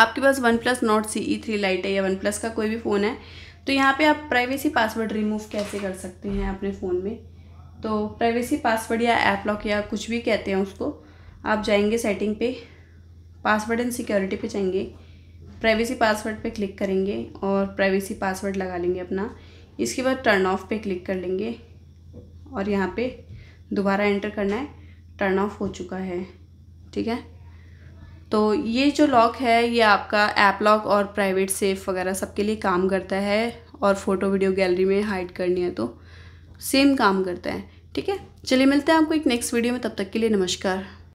आपके पास OnePlus Nord C E three Lite है या वन प्लस का कोई भी फ़ोन है तो यहाँ पे आप प्राइवेसी पासवर्ड रिमूव कैसे कर सकते हैं अपने फ़ोन में तो प्राइवेसी पासवर्ड या ऐप लॉक या कुछ भी कहते हैं उसको आप जाएंगे सेटिंग पे पासवर्ड एंड सिक्योरिटी पे जाएंगे प्राइवेसी पासवर्ड पे क्लिक करेंगे और प्राइवेसी पासवर्ड लगा लेंगे अपना इसके बाद टर्न ऑफ पे क्लिक कर लेंगे और यहाँ पर दोबारा एंटर करना है टर्न ऑफ हो चुका है ठीक है तो ये जो लॉक है ये आपका ऐप लॉक और प्राइवेट सेफ वगैरह सबके लिए काम करता है और फ़ोटो वीडियो गैलरी में हाइड करनी है तो सेम काम करता है ठीक है चलिए मिलते हैं आपको एक नेक्स्ट वीडियो में तब तक के लिए नमस्कार